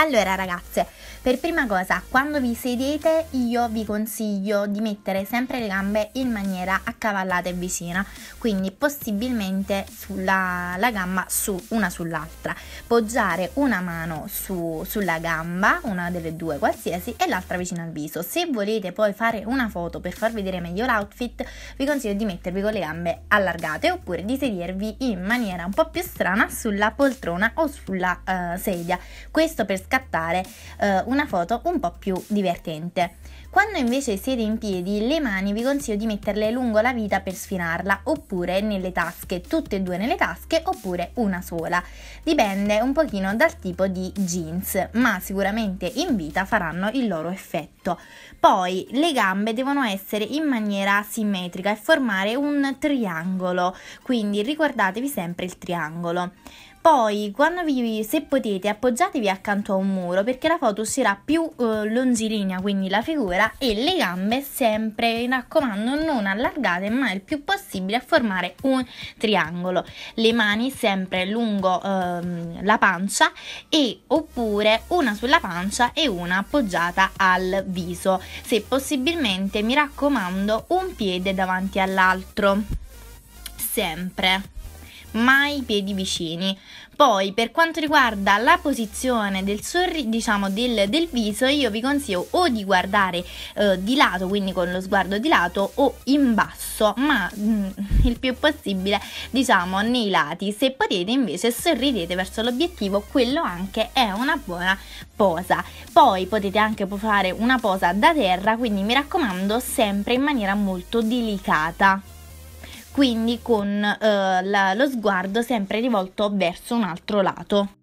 Allora ragazze, per prima cosa, quando vi sedete io vi consiglio di mettere sempre le gambe in maniera accavallata e vicina, quindi possibilmente sulla gamba su una sull'altra, poggiare una mano su, sulla gamba, una delle due qualsiasi, e l'altra vicino al viso. Se volete poi fare una foto per far vedere meglio l'outfit, vi consiglio di mettervi con le gambe allargate oppure di sedervi in maniera un po' più strana sulla poltrona o sulla uh, sedia. Questo per scattare eh, una foto un po' più divertente. Quando invece siete in piedi, le mani vi consiglio di metterle lungo la vita per sfinarla, oppure nelle tasche, tutte e due nelle tasche, oppure una sola. Dipende un pochino dal tipo di jeans, ma sicuramente in vita faranno il loro effetto. Poi le gambe devono essere in maniera simmetrica e formare un triangolo, quindi ricordatevi sempre il triangolo. Poi, quando vi, se potete, appoggiatevi accanto a un muro perché la foto uscirà più eh, longilinea, quindi la figura libera e le gambe sempre, mi raccomando, non allargate ma il più possibile a formare un triangolo. Le mani sempre lungo ehm, la pancia e oppure una sulla pancia e una appoggiata al viso. Se possibilmente, mi raccomando, un piede davanti all'altro. Sempre mai i piedi vicini. Poi, per quanto riguarda la posizione del, sorri- diciamo, del, del viso, io vi consiglio o di guardare eh, di lato, quindi con lo sguardo di lato, o in basso, ma mm, il più possibile, diciamo, nei lati. Se potete, invece, sorridete verso l'obiettivo, quello anche è una buona posa. Poi potete anche fare una posa da terra, quindi mi raccomando, sempre in maniera molto delicata quindi con eh, la, lo sguardo sempre rivolto verso un altro lato.